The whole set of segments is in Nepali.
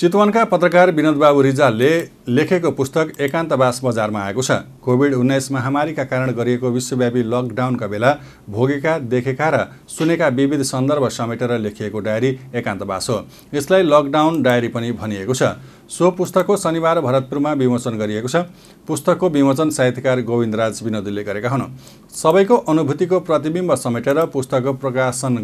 चितवनका पत्रकार विनोद बाबु रिजालले लेखेको पुस्तक एकान्तवास बजारमा आएको छ कोभिड उन्नाइस महामारीका कारण गरिएको विश्वव्यापी लकडाउनका बेला भोगेका देखेका र सुनेका विविध सन्दर्भ समेटेर लेखिएको डायरी एकान्तवास हो यसलाई लकडाउन डायरी पनि भनिएको छ सो पुस्तकको शनिबार भरतपुरमा विमोचन गरिएको छ पुस्तकको विमोचन साहित्यकार गोविन्दराज विनोदले गरेका हुन् सबैको अनुभूतिको प्रतिबिम्ब समेटेर पुस्तकको प्रकाशन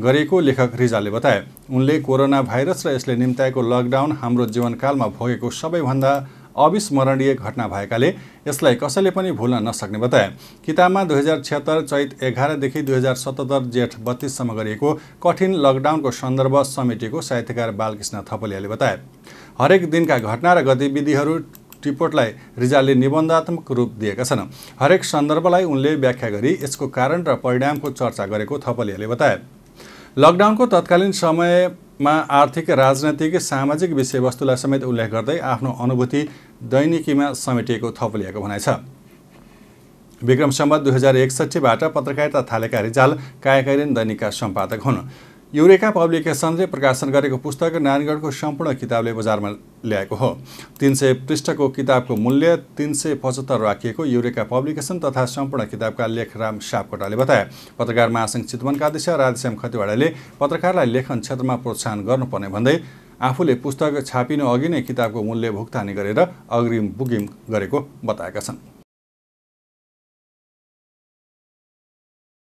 गरेको लेखक रिजाले बताए उनले कोरोना भाइरस र यसले निम्ताएको लकडाउन हाम्रो जीवनकालमा भोगेको सबैभन्दा अविस्मरणीय घटना भएकाले यसलाई कसैले पनि भुल्न नसक्ने बताए किताबमा दुई हजार छिहत्तर चैत एघारदेखि दुई हजार सतहत्तर जेठ बत्तीससम्म गरिएको कठिन लकडाउनको सन्दर्भ समेटिएको साहित्यकार बालकृष्ण थपलियाले बताए हरेक दिनका घटना र गतिविधिहरू रिपोर्टलाई रिजालले निबन्धात्मक रूप दिएका छन् हरेक सन्दर्भलाई उनले व्याख्या गरी यसको कारण र परिणामको चर्चा गरेको थपलियाले बताए लकडाउनको तत्कालीन समयमा आर्थिक राजनैतिक सामाजिक विषयवस्तुलाई समेत उल्लेख गर्दै आफ्नो अनुभूति दैनिकीमा समेटिएको थपलिएको भनाइ छ विक्रम सम्बत दुई हजार एकसट्ठीबाट पत्रकारिता थालेका रिजाल कायकैरेन दैनिकका सम्पादक हुन् युरेका पब्लिकेसनले प्रकाशन गरेको पुस्तक नानीगढको सम्पूर्ण किताबले बजारमा ल्याएको हो तिन सय पृष्ठको किताबको मूल्य तिन सय पचहत्तर राखिएको युरेका पब्लिकेसन तथा सम्पूर्ण किताबका लेखराम सापकोटाले बताए पत्रकार महासङ्घ चितवनका अध्यक्ष राधेश्याम खतिवाडाले पत्रकारलाई लेखन क्षेत्रमा प्रोत्साहन गर्नुपर्ने भन्दै आफूले पुस्तक छापिनु अघि नै किताबको मूल्य भुक्तानी गरेर अग्रिम बुकिङ गरेको बताएका छन्